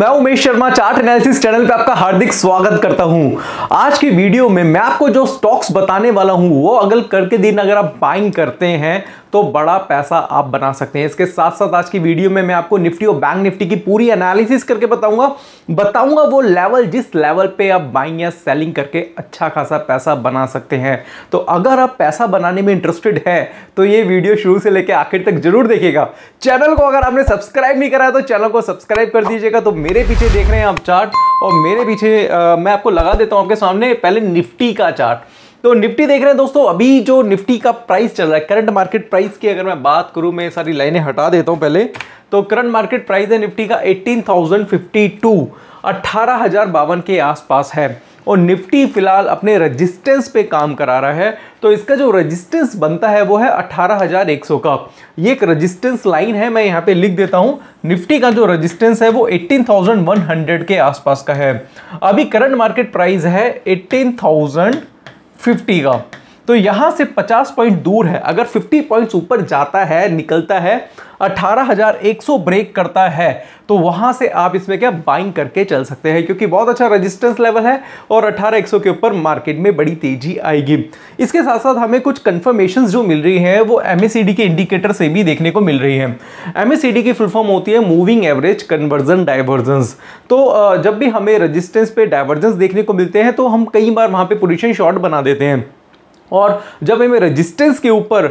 मैं Umesh Sharma chart analysis channel पे आपका हार्दिक स्वागत करता हूं आज की वीडियो में मैं आपको जो स्टॉक्स बताने वाला हूं वो अगल करके दिन अगर आप बाइंग करते हैं तो बड़ा पैसा आप बना सकते हैं इसके साथ साथ आज की वीडियो में मैं आपको निफ्टी और बैंक निफ्टी की पूरी एनालिसिस करके बताऊंगा बताऊंगा वो लेवल जिस लेवल पे आप बाइंग या सेलिंग करके अच्छा खासा पैसा बना सकते हैं तो अगर आप पैसा बनाने में इंटरेस्टेड है तो ये वीडियो शुरू से लेकर आखिर तक जरूर देखिएगा चैनल को अगर आपने सब्सक्राइब नहीं करा तो चैनल को सब्सक्राइब कर दीजिएगा तो मेरे पीछे देख रहे हैं आप चार्ट और मेरे पीछे आ, मैं आपको लगा देता हूँ आपके सामने पहले निफ्टी का चार्ट तो निफ्टी देख रहे हैं दोस्तों अभी जो निफ्टी का प्राइस चल रहा है करंट मार्केट प्राइस की अगर मैं बात करूं मैं सारी लाइनें हटा देता हूं पहले तो करंट मार्केट प्राइस है निफ्टी का 18,052 18,052 के आसपास है और निफ्टी फिलहाल अपने रेजिस्टेंस पे काम करा रहा है तो इसका जो रेजिस्टेंस बनता है वो है सौ का ये एक रजिस्टेंस लाइन है मैं यहाँ पे लिख देता हूँ निफ्टी का जो रजिस्टेंस है वो हंड्रेड के आसपास का है अभी करंट मार्केट प्राइस है थाउजेंड फिफ्टी का तो यहां से 50 पॉइंट दूर है अगर 50 पॉइंट्स ऊपर जाता है निकलता है 18,100 ब्रेक करता है तो वहां से आप इसमें क्या बाइंग करके चल सकते हैं क्योंकि बहुत अच्छा रेजिस्टेंस लेवल है और 18,100 के ऊपर मार्केट में बड़ी तेजी आएगी इसके साथ साथ हमें कुछ कन्फर्मेशन जो मिल रही हैं वो एम के इंडिकेटर से भी देखने को मिल रही है एम की फुल फॉर्म होती है मूविंग एवरेज कन्वर्जन डाइवर्जेंस तो जब भी हमें रजिस्टेंस पे डाइवर्जेंस देखने को मिलते हैं तो हम कई बार वहाँ पर पोजिशन शॉर्ट बना देते हैं और जब हमें रेजिस्टेंस के ऊपर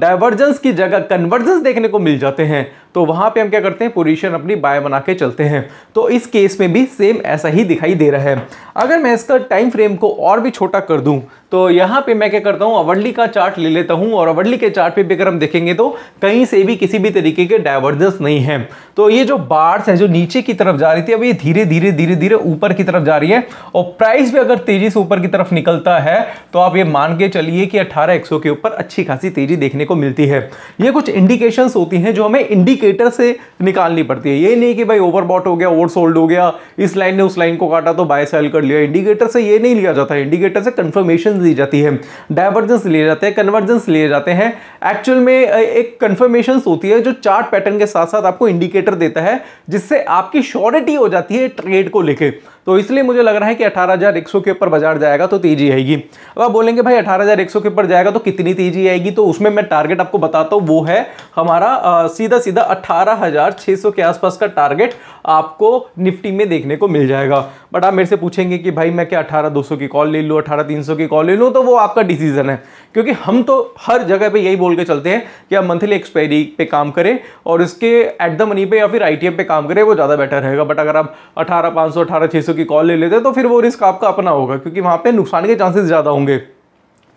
डाइवर्जेंस की जगह कन्वर्जेंस देखने को मिल जाते हैं तो वहाँ पे हम क्या करते हैं पोजीशन अपनी बाय बना के चलते हैं तो इस केस में भी सेम ऐसा ही दिखाई दे रहा है अगर मैं इसका टाइम फ्रेम को और भी छोटा कर दूँ तो यहाँ पे मैं क्या करता हूँ अवर्ली का चार्ट ले लेता हूँ और अवर्ली के चार्ट पे भी अगर हम देखेंगे तो कहीं से भी किसी भी तरीके के डाइवर्जेंस नहीं है तो ये जो बार्स हैं जो नीचे की तरफ जा रही थी अब ये धीरे धीरे धीरे धीरे ऊपर की तरफ जा रही है और प्राइस भी अगर तेजी से ऊपर की तरफ निकलता है तो आप ये मान के चलिए कि अट्ठारह के ऊपर अच्छी खासी तेजी देखने को मिलती है ये कुछ इंडिकेशन होती हैं जो हमें इंडिकेट इंडिकेटर से निकालनी पड़ती है ये नहीं कि भाई ओवरबॉट हो गया ओवरसोल्ड हो गया इस लाइन ने उस लाइन को काटा तो बाय सेल कर लिया इंडिकेटर से ये नहीं लिया जाता है इंडिकेटर से कन्फर्मेशन ली जाती है डाइवर्जेंस लिए जाते हैं कन्वर्जेंस लिए जाते हैं एक्चुअल में एक कन्फर्मेशन होती है जो चार्ट पैटर्न के साथ साथ आपको इंडिकेटर देता है जिससे आपकी श्योरिटी हो जाती है ट्रेड को लेकर तो इसलिए मुझे लग रहा है कि अठारह के ऊपर बाजार जाएगा तो तेजी आएगी अब आप बोलेंगे भाई अठारह के ऊपर जाएगा तो कितनी तेजी आएगी तो उसमें मैं टारगेट आपको बताता हूँ वो है हमारा सीधा सीधा अठारह के आसपास का टारगेट आपको निफ्टी में देखने को मिल जाएगा बट आप मेरे से पूछेंगे कि भाई मैं क्या अठारह दो की कॉल ले लूँ अठारह तीन की कॉल ले लूँ तो वो आपका डिसीजन है क्योंकि हम तो हर जगह पर यही बोल के चलते हैं कि आप मंथली एक्सपायरी पे काम करें और इसके एट द मनी पे या फिर आई पे काम करें वो ज़्यादा बेटर रहेगा बट अगर आप अठारह पाँच सौ अठारह छः सौ की कॉल ले लेते हैं तो फिर वो रिस्क आपका अपना होगा क्योंकि वहाँ पर नुकसान के चांसेस ज़्यादा होंगे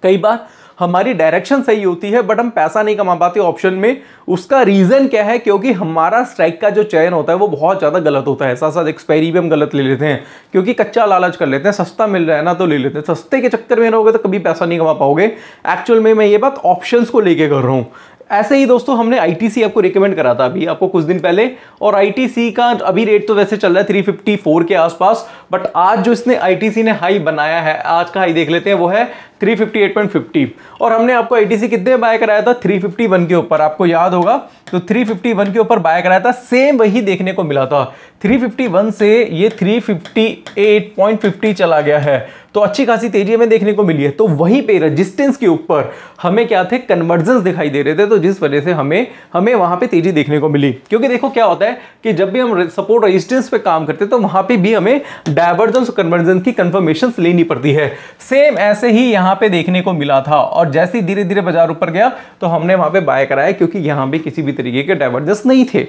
कई बार हमारी डायरेक्शन सही होती है बट हम पैसा नहीं कमा पाते ऑप्शन में उसका रीज़न क्या है क्योंकि हमारा स्ट्राइक का जो चयन होता है वो बहुत ज़्यादा गलत होता है साथ साथ एक्सपायरी भी हम गलत ले लेते हैं क्योंकि कच्चा लालच कर लेते हैं सस्ता मिल रहा है ना तो ले लेते हैं सस्ते के चक्कर में रहोगे तो कभी पैसा नहीं कमा पाओगे एक्चुअल में मैं ये बात ऑप्शन को लेकर कर रहा हूँ ऐसे ही दोस्तों हमने आई टी सी आपको रिकमेंड करा था अभी आपको कुछ दिन पहले और आई टी सी का अभी रेट तो वैसे चल रहा है थ्री फिफ्टी फोर के आसपास बट आज जो इसने आई टी सी ने हाई बनाया है आज का हाई देख लेते हैं वो है 358.50 और हमने आपको आईटीसी कितने बाय कराया था 351 के ऊपर आपको याद होगा तो 351 के ऊपर बाय कराया था सेम वही देखने को मिला था 351 से ये 358.50 चला गया है तो अच्छी खासी तेजी हमें देखने को मिली है तो वहीं पे रजिस्टेंस के ऊपर हमें क्या थे कन्वर्जेंस दिखाई दे रहे थे तो जिस वजह से हमें हमें वहाँ पे तेजी देखने को मिली क्योंकि देखो क्या होता है कि जब भी हम सपोर्ट रजिस्टेंस पे काम करते हैं तो वहाँ पे भी हमें डाइवर्जेंस और कन्वर्जेंस की कन्फर्मेशन लेनी पड़ती है सेम ऐसे ही यहाँ यहाँ पे देखने को मिला था और जैसे ही धीरे धीरे बाजार ऊपर गया तो हमने वहाँ पे बाय कराया क्योंकि यहाँ भी किसी भी तरीके के डाइवर्जेंस नहीं थे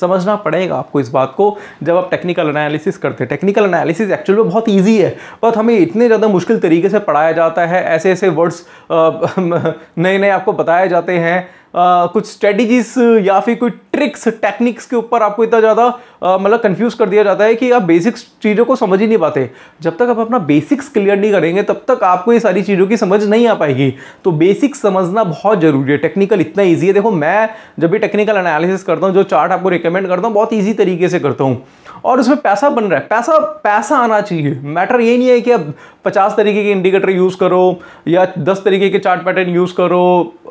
समझना पड़ेगा आपको इस बात को जब आप टेक्निकल एनालिसिस करते हैं टेक्निकल एनालिसिस एक्चुअल में बहुत ईजी है बट हमें इतने ज़्यादा मुश्किल तरीके से पढ़ाया जाता है ऐसे ऐसे वर्ड्स नए नए आपको बताए जाते हैं आ, कुछ स्ट्रेटजीज या फिर कोई ट्रिक्स टेक्निक्स के ऊपर आपको इतना ज़्यादा मतलब कंफ्यूज कर दिया जाता है कि आप बेसिक्स चीज़ों को समझ ही नहीं पाते जब तक आप अपना बेसिक्स क्लियर नहीं करेंगे तब तक आपको ये सारी चीज़ों की समझ नहीं आ पाएगी तो बेसिक्स समझना बहुत ज़रूरी है टेक्निकल इतना ईजी है देखो मैं जब भी टेक्निकल एनालिसिस करता हूँ जो चार्ट आपको रिकमेंड करता हूँ बहुत ईजी तरीके से करता हूँ और उसमें पैसा बन रहा है पैसा पैसा आना चाहिए मैटर ये नहीं है कि अब पचास तरीके के इंडिकेटर यूज़ करो या दस तरीके के चार्ट पैटर्न यूज़ करो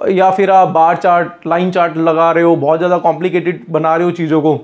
या फिर आप बार चार्ट लाइन चार्ट लगा रहे हो बहुत ज़्यादा कॉम्प्लिकेटेड बना रहे हो चीज़ों को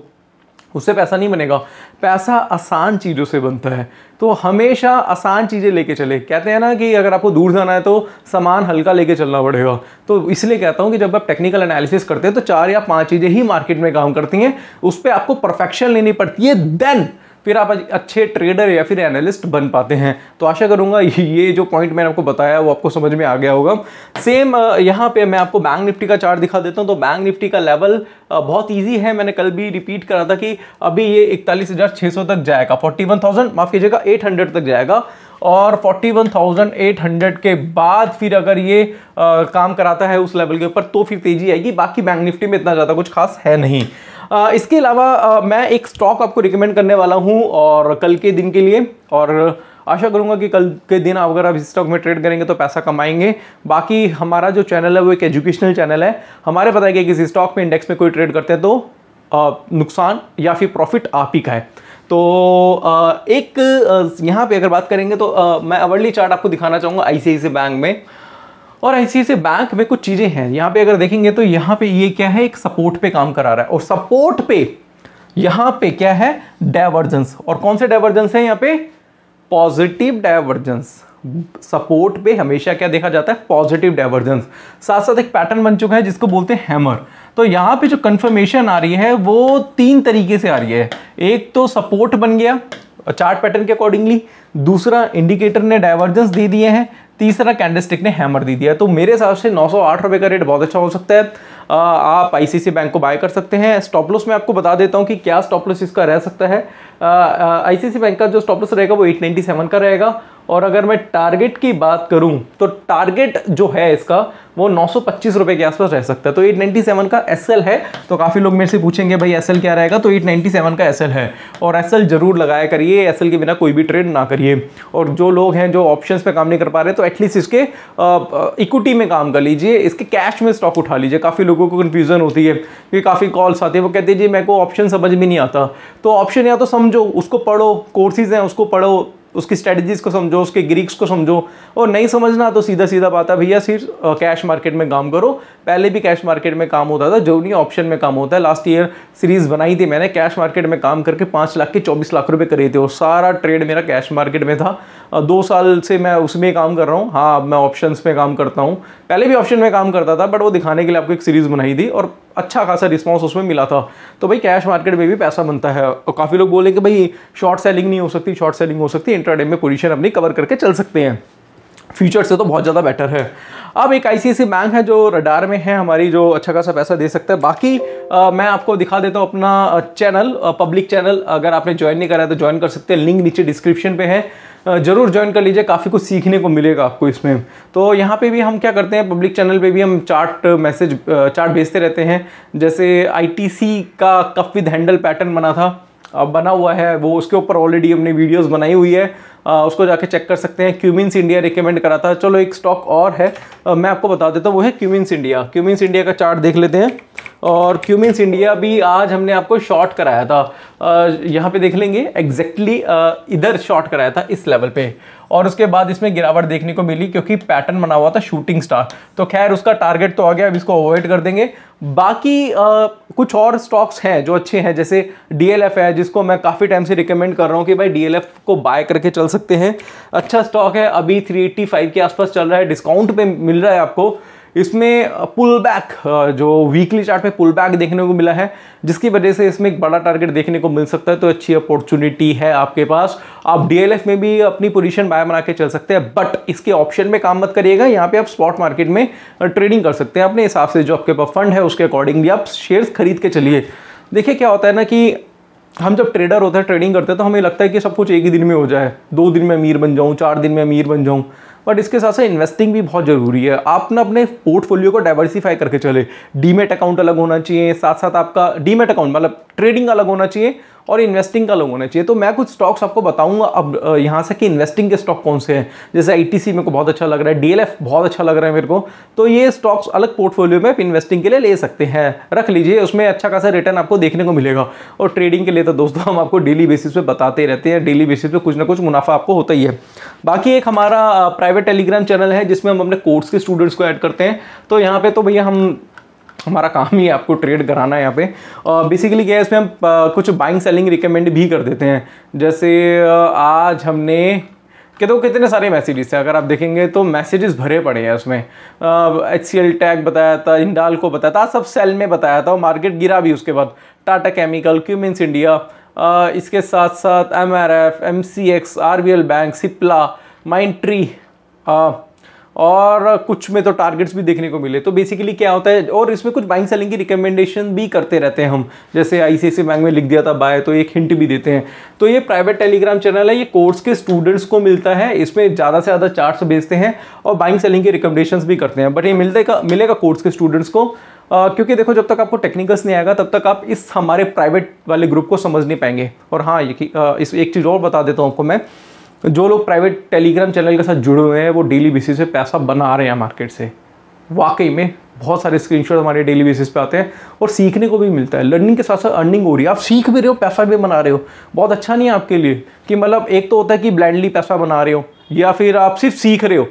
उससे पैसा नहीं बनेगा पैसा आसान चीज़ों से बनता है तो हमेशा आसान चीज़ें लेके चले कहते हैं ना कि अगर आपको दूर जाना है तो सामान हल्का लेके चलना पड़ेगा तो इसलिए कहता हूँ कि जब आप टेक्निकल एनालिसिस करते हैं तो चार या पांच चीज़ें ही मार्केट में काम करती हैं उस पर आपको परफेक्शन लेनी पड़ती है देन फिर आप अच्छे ट्रेडर या फिर एनालिस्ट बन पाते हैं तो आशा करूंगा ये जो पॉइंट मैंने आपको बताया वो आपको समझ में आ गया होगा सेम यहाँ पे मैं आपको बैंक निफ्टी का चार्ट दिखा देता हूँ तो बैंक निफ्टी का लेवल बहुत ईजी है मैंने कल भी रिपीट करा था कि अभी ये इकतालीस तक जाएगा फोर्टी माफ़ कीजिएगा एट तक जाएगा और 41,800 के बाद फिर अगर ये आ, काम कराता है उस लेवल के ऊपर तो फिर तेज़ी आएगी बाकी बैंक निफ्टी में इतना ज़्यादा कुछ खास है नहीं आ, इसके अलावा मैं एक स्टॉक आपको रिकमेंड करने वाला हूँ और कल के दिन के लिए और आशा करूँगा कि कल के दिन आप अगर आप इस स्टॉक में ट्रेड करेंगे तो पैसा कमाएंगे बाकी हमारा जो चैनल है वो एक एजुकेशनल चैनल है हमारे पता है कि किसी स्टॉक में इंडेक्स में कोई ट्रेड करते हैं तो नुकसान या फिर प्रॉफिट आप ही का है तो एक यहाँ पे अगर बात करेंगे तो मैं अवर्ली चार्ट आपको दिखाना चाहूँगा आई बैंक में और ऐसे बैंक में कुछ चीज़ें हैं यहाँ पे अगर देखेंगे तो यहाँ पे ये क्या है एक सपोर्ट पे काम करा रहा है और सपोर्ट पे यहाँ पे क्या है डाइवर्जेंस और कौन से डाइवर्जेंस है यहाँ पे पॉजिटिव डाइवर्जेंस सपोर्ट पे हमेशा क्या देखा जाता है पॉजिटिव डाइवर्जेंस साथ साथ एक पैटर्न बन चुका है जिसको बोलते हैं हैमर तो यहाँ पे जो कन्फर्मेशन आ रही है वो तीन तरीके से आ रही है एक तो सपोर्ट बन गया चार्ट पैटर्न के अकॉर्डिंगली दूसरा इंडिकेटर ने डाइवर्जेंस दे दिए हैं तीसरा कैंडलस्टिक ने हैमर दे दिया तो मेरे हिसाब से नौ रुपए का रेट बहुत अच्छा हो सकता है आ, आप आईसीसी बैंक को बाय कर सकते हैं स्टॉप लॉस मैं आपको बता देता हूं कि क्या स्टॉप लॉस इसका रह सकता है आईसीसी बैंक का जो स्टॉप लॉस रहेगा वो 897 का रहेगा और अगर मैं टारगेट की बात करूं तो टारगेट जो है इसका वो नौ रुपए के आसपास रह सकता है तो 897 का एस है तो काफ़ी लोग मेरे से पूछेंगे भाई एस क्या रहेगा तो 897 का एस है और एस जरूर लगाया करिए एस के बिना कोई भी ट्रेड ना करिए और जो लोग हैं जो ऑप्शंस पे काम नहीं कर पा रहे तो एटलीस्ट इसके इक्विटी में काम कर लीजिए इसके कैश में स्टॉक उठा लीजिए काफ़ी लोगों को कन्फ्यूज़न होती है क्योंकि काफ़ी कॉल्स आती है वो कहते हैं जी मेरे को ऑप्शन समझ में नहीं आता तो ऑप्शन या तो समझो उसको पढ़ो कोर्सेज़ हैं उसको पढ़ो उसकी स्ट्रेटजीज़ को समझो उसके ग्रीक्स को समझो और नहीं समझना तो सीधा सीधा बात है भैया सिर्फ कैश मार्केट में काम करो पहले भी कैश मार्केट में काम होता था जो नहीं ऑप्शन में काम होता है लास्ट ईयर सीरीज़ बनाई थी मैंने कैश मार्केट में काम करके पाँच लाख के चौबीस लाख रुपये करे थे और सारा ट्रेड मेरा कैश मार्केट में था दो साल से मैं उसमें काम कर रहा हूँ हाँ अब मैं ऑप्शन में काम करता हूँ पहले भी ऑप्शन में काम करता था बट वो दिखाने के लिए आपको एक सीरीज़ बनाई थी और अच्छा खासा रिस्पॉन्स उसमें मिला था तो भाई कैश मार्केट में भी पैसा बनता है और काफ़ी लोग बोलेंगे भाई शॉर्ट सेलिंग नहीं हो सकती शॉर्ट सेलिंग हो सकती इंटरडे में पोजीशन अपनी कवर करके चल सकते हैं फ्यूचर से तो बहुत ज़्यादा बेटर है अब एक आईसीआईसी बैंक है जो रडार में है हमारी जो अच्छा खासा पैसा दे सकता है बाकी आ, मैं आपको दिखा देता हूँ अपना चैनल पब्लिक चैनल अगर आपने ज्वाइन नहीं करा है तो ज्वाइन कर सकते हैं लिंक नीचे डिस्क्रिप्शन पे है ज़रूर ज्वाइन कर लीजिए काफ़ी कुछ सीखने को मिलेगा आपको इसमें तो यहाँ पे भी हम क्या करते हैं पब्लिक चैनल पे भी हम चार्ट मैसेज चार्ट भेजते रहते हैं जैसे आईटीसी का कप विद हैंडल पैटर्न बना था अब बना हुआ है वो उसके ऊपर ऑलरेडी हमने वीडियोस बनाई हुई है उसको जाके चेक कर सकते हैं क्यूमिन्स इंडिया रिकमेंड कराता है चलो एक स्टॉक और है मैं आपको बता देता हूँ वो है क्यूमिन्स इंडिया क्यूमिन्स इंडिया का चार्ट देख लेते हैं और क्यूमिन्स इंडिया भी आज हमने आपको शॉर्ट कराया था यहाँ पे देख लेंगे एग्जैक्टली exactly, इधर शॉर्ट कराया था इस लेवल पे और उसके बाद इसमें गिरावट देखने को मिली क्योंकि पैटर्न बना हुआ था शूटिंग स्टार तो खैर उसका टारगेट तो आ गया अब इसको अवॉइड कर देंगे बाकी आ, कुछ और स्टॉक्स हैं जो अच्छे हैं जैसे डीएलएफ है जिसको मैं काफ़ी टाइम से रिकमेंड कर रहा हूँ कि भाई डीएलएफ को बाय करके चल सकते हैं अच्छा स्टॉक है अभी 385 के आसपास चल रहा है डिस्काउंट पे मिल रहा है आपको इसमें पुल बैक जो वीकली चार्ट में पुल बैक देखने को मिला है जिसकी वजह से इसमें एक बड़ा टारगेट देखने को मिल सकता है तो अच्छी अपॉर्चुनिटी है आपके पास आप डीएलएफ में भी अपनी पोजीशन बाय बना के चल सकते हैं बट इसके ऑप्शन में काम मत करिएगा यहाँ पे आप स्पॉट मार्केट में ट्रेडिंग कर सकते हैं अपने हिसाब से जो आपके पास फंड है उसके अकॉर्डिंगली आप शेयर्स खरीद के चलिए देखिए क्या होता है ना कि हम जब ट्रेडर होते हैं ट्रेडिंग करते हैं तो हमें लगता है कि सब कुछ एक ही दिन में हो जाए दो दिन में अमीर बन जाऊँ चार दिन में अमीर बन जाऊँ बट इसके साथ साथ इन्वेस्टिंग भी बहुत ज़रूरी है आप ना अपने पोर्टफोलियो को डाइवर्सिफाई करके चले डीमेट अकाउंट अलग होना चाहिए साथ साथ आपका डीमेट अकाउंट मतलब ट्रेडिंग अलग होना चाहिए और इन्वेस्टिंग का लोग होना चाहिए तो मैं कुछ स्टॉक्स आपको बताऊंगा अब यहाँ से कि इन्वेस्टिंग के स्टॉक कौन से हैं जैसे आई मेरे को बहुत अच्छा लग रहा है डी बहुत अच्छा लग रहा है मेरे को तो ये स्टॉक्स अलग पोर्टफोलियो में आप इन्वेस्टिंग के लिए ले सकते हैं रख लीजिए उसमें अच्छा खासा रिटर्न आपको देखने को मिलेगा और ट्रेडिंग के लिए तो दोस्तों हम आपको डेली बेसिस पर बताते रहते हैं डेली बेसिस पे कुछ ना कुछ मुनाफा आपको होता ही है बाकी एक हमारा प्राइवेट टेलीग्राम चैनल है जिसमें हम अपने कोर्स के स्टूडेंट्स को ऐड करते हैं तो यहाँ पे तो भैया हम हमारा काम ही है आपको ट्रेड कराना है यहाँ पे और बेसिकली क्या है इसमें हम कुछ बाइंग सेलिंग रिकमेंड भी कर देते हैं जैसे आज हमने कि तो कितने सारे मैसेजेस हैं अगर आप देखेंगे तो मैसेजेस भरे पड़े हैं उसमें एच सी एल टैग बताया था इंडाल को बताया था सब सेल में बताया था और मार्केट गिरा भी उसके बाद टाटा केमिकल क्यूमिन्स इंडिया इसके साथ साथ M R F M C X R B L bank Cipla Mindtree और कुछ में तो टारगेट्स भी देखने को मिले तो बेसिकली क्या होता है और इसमें कुछ बाइंग सेलिंग की रिकमेंडेशन भी करते रहते हैं हम जैसे आईसीआईसी बैंक में लिख दिया था बाय तो एक हिंट भी देते हैं तो ये प्राइवेट टेलीग्राम चैनल है ये कोर्स के स्टूडेंट्स को मिलता है इसमें ज़्यादा से ज़्यादा चार्ट्स भेजते हैं और बाइंग सेलिंग की रिकमेंडेशन भी करते हैं बट ये मिलते का मिलेगा कोर्स के स्टूडेंट्स को आ, क्योंकि देखो जब तक आपको टेक्निकल्स नहीं आएगा तब तक आप इस हमारे प्राइवेट वाले ग्रुप को समझ नहीं पाएंगे और हाँ ये इस एक चीज़ और बता देता हूँ आपको मैं जो लोग प्राइवेट टेलीग्राम चैनल के साथ जुड़े हुए हैं वो डेली बेसिस पे पैसा बना रहे हैं मार्केट से वाकई में बहुत सारे स्क्रीनशॉट हमारे डेली बेसिस पे आते हैं और सीखने को भी मिलता है लर्निंग के साथ साथ अर्निंग हो रही है आप सीख भी रहे हो पैसा भी बना रहे हो बहुत अच्छा नहीं है आपके लिए कि मतलब एक तो होता है कि ब्लाइंडली पैसा बना रहे हो या फिर आप सिर्फ सीख रहे हो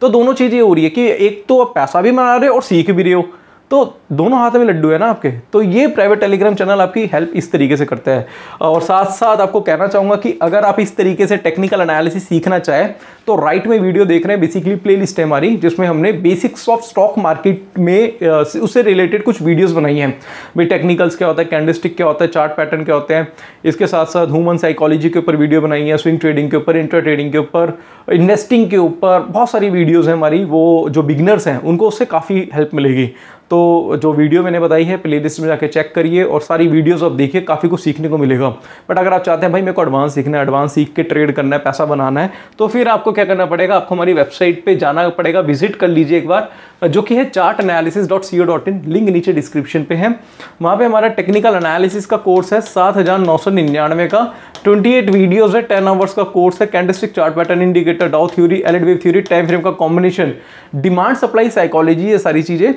तो दोनों चीज़ें हो रही है कि एक तो आप पैसा भी बना रहे हो और सीख भी रहे हो तो दोनों हाथ में लड्डू है ना आपके तो ये प्राइवेट टेलीग्राम चैनल आपकी हेल्प इस तरीके से करता है और साथ साथ आपको कहना चाहूँगा कि अगर आप इस तरीके से टेक्निकल एनालिसिस सीखना चाहें तो राइट में वीडियो देख रहे हैं बेसिकली प्लेलिस्ट है हमारी जिसमें हमने बेसिक्स ऑफ स्टॉक मार्केट में उससे रिलेटेड कुछ वीडियोस बनाई हैं भाई टेक्निकल्स क्या होता है कैंडलस्टिक क्या होता है चार्ट पैटर्न क्या होते हैं इसके साथ साथ ह्यूमन साइकोलॉजी के ऊपर वीडियो बनाई है स्विंग ट्रेडिंग के ऊपर इंटर ट्रेडिंग के ऊपर इन्वेस्टिंग के ऊपर बहुत सारी वीडियोज़ हैं हमारी वो जो बिगनर्स हैं उनको उससे काफ़ी हेल्प मिलेगी तो जो वीडियो मैंने बताई है प्लेलिस्ट में जाके चेक करिए और सारी वीडियोस आप देखिए काफ़ी कुछ सीखने को मिलेगा बट अगर आप चाहते हैं भाई मेरे को एडवांस सीखना है एडवांस सीख के ट्रेड करना है पैसा बनाना है तो फिर आपको क्या करना पड़ेगा आपको हमारी वेबसाइट पे जाना पड़ेगा विजिट कर लीजिए एक बार जो कि है chart analysis dot C O dot in link नीचे डिस्क्रिप्शन पे है वहाँ पे हमारा टेक्निकल एनालिसिस का कोर्स है सात हज़ार नौ सौ निन्यानवे का ट्वेंटी एट वीडियोज़ है टेन आवर्स का कोर्स है candlestick chart pattern indicator Dow theory Elliott wave theory time frame का कॉम्बिनेशन डिमांड सप्लाई साइकोलॉजी ये सारी चीज़ें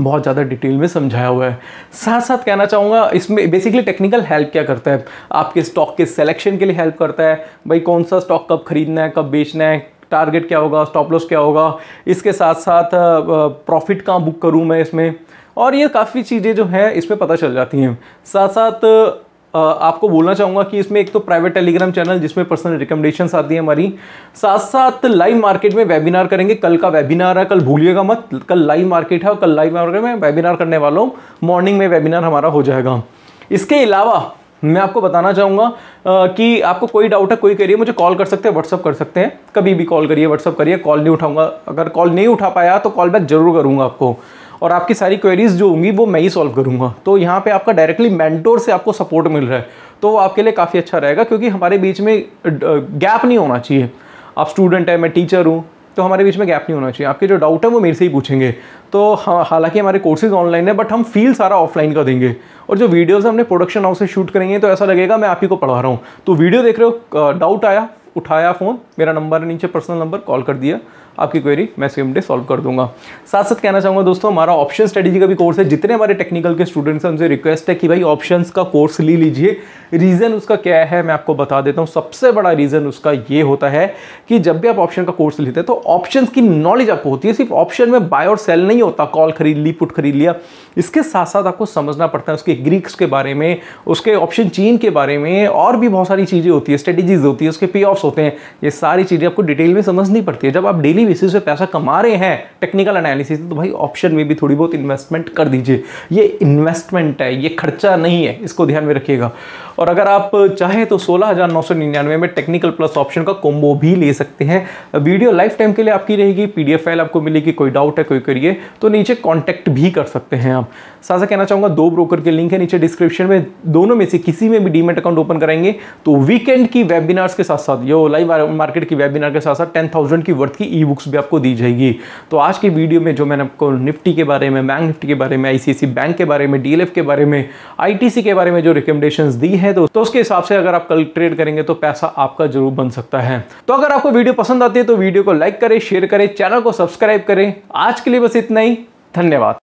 बहुत ज़्यादा डिटेल में समझाया हुआ है साथ साथ कहना चाहूँगा इसमें बेसिकली टेक्निकल हेल्प क्या करता है आपके स्टॉक के सिलेक्शन के लिए हेल्प करता है भाई कौन सा स्टॉक कब खरीदना है कब बेचना है टारगेट क्या होगा स्टॉप लॉस क्या होगा इसके साथ साथ प्रॉफिट कहाँ बुक करूँ मैं इसमें और ये काफ़ी चीज़ें जो हैं इसमें पता चल जाती हैं साथ साथ आपको बोलना चाहूँगा कि इसमें एक तो प्राइवेट टेलीग्राम चैनल जिसमें पर्सनल रिकमेंडेशन आती है हमारी साथ साथ लाइव मार्केट में वेबिनार करेंगे कल का वेबिनार है कल भूलिएगा मत कल लाइव मार्केट है और कल लाइव मार्केट में वेबिनार करने वाला हूँ मॉर्निंग में वेबिनार हमारा हो जाएगा इसके अलावा मैं आपको बताना चाहूँगा कि आपको कोई डाउट है कोई करिए मुझे कॉल कर सकते हैं व्हाट्सअप कर सकते हैं कभी भी कॉल करिए व्हाट्सअप करिए कॉल नहीं उठाऊंगा अगर कॉल नहीं उठा पाया तो कॉल बैक जरूर करूँगा आपको और आपकी सारी क्वेरीज जो होंगी वो मैं ही सॉल्व करूँगा तो यहाँ पर आपका डायरेक्टली मैंटोर से आपको सपोर्ट मिल रहा है तो आपके लिए काफ़ी अच्छा रहेगा क्योंकि हमारे बीच में गैप नहीं होना चाहिए आप स्टूडेंट हैं मैं टीचर हूँ तो हमारे बीच में गैप नहीं होना चाहिए आपके जो डाउट है वो मेरे से ही पूछेंगे तो हालांकि हमारे कोर्सेज ऑनलाइन है बट हम फील सारा ऑफलाइन का देंगे और जो वीडियोज़ हमने प्रोडक्शन हाउस से शूट करेंगे तो ऐसा लगेगा मैं आप ही को पढ़ा रहा हूँ तो वीडियो देख रहे हो डाउट आया उठाया फ़ोन मेरा नंबर है नीचे पर्सनल नंबर कॉल कर दिया आपकी क्वेरी मैं सेम डे सॉल्व कर दूंगा साथ साथ कहना चाहूँगा दोस्तों हमारा ऑप्शन स्ट्रेटेजी का भी कोर्स है जितने हमारे टेक्निकल के स्टूडेंट्स हैं उनसे रिक्वेस्ट है कि भाई ऑप्शन का कोर्स ले लीजिए रीज़न उसका क्या है मैं आपको बता देता हूँ सबसे बड़ा रीज़न उसका ये होता है कि जब भी आप ऑप्शन का कोर्स लेते हैं तो ऑप्शन की नॉलेज आपको होती है सिर्फ ऑप्शन में बाय और सेल नहीं होता कॉल खरीद ली पुट खरीद लिया इसके साथ साथ आपको समझना पड़ता है उसके ग्रीक्स के बारे में उसके ऑप्शन चीन के बारे में और भी बहुत सारी चीज़ें होती है स्ट्रेटेजीज होती है उसके पे ऑफ्स होते हैं ये सारी चीज़ें आपको डिटेल में समझनी पड़ती है जब आप डेली डेली बेसिस पे पैसा कमा रहे हैं टेक्निकल एनालिसिस तो भाई ऑप्शन में भी थोड़ी बहुत इन्वेस्टमेंट कर दीजिए ये इन्वेस्टमेंट है ये खर्चा नहीं है इसको ध्यान में रखिएगा और अगर आप चाहें तो सोलह में टेक्निकल प्लस ऑप्शन का कोम्बो भी ले सकते हैं वीडियो लाइफ टाइम के लिए आपकी रहेगी पी फाइल आपको मिलेगी कोई डाउट है कोई करिए तो नीचे कॉन्टैक्ट भी कर सकते हैं आप साथ कहना चाहूँगा दो ब्रोकर के लिंक है नीचे डिस्क्रिप्शन में दोनों में से किसी में भी डीमेट अकाउंट ओपन कराएंगे तो वीकेंड की वेबिनार्स के साथ साथ यो लाइव मार्केट की वेबिनार के साथ साथ टेन थाउजेंड की वर्थ की ई बुक्स भी आपको दी जाएगी तो आज के वीडियो में जो मैंने आपको निफ्टी के बारे में बैंक निफ्टी के बारे में आईसीआईसी बैंक के बारे में डीएलएफ के बारे में आईटीसी के बारे में जो रिकमेंडेशन दी है तो, तो उसके हिसाब से अगर आप कल ट्रेड करेंगे तो पैसा आपका जरूर बन सकता है तो अगर आपको वीडियो पसंद आती है तो वीडियो को लाइक करें शेयर करें चैनल को सब्सक्राइब करें आज के लिए बस इतना ही धन्यवाद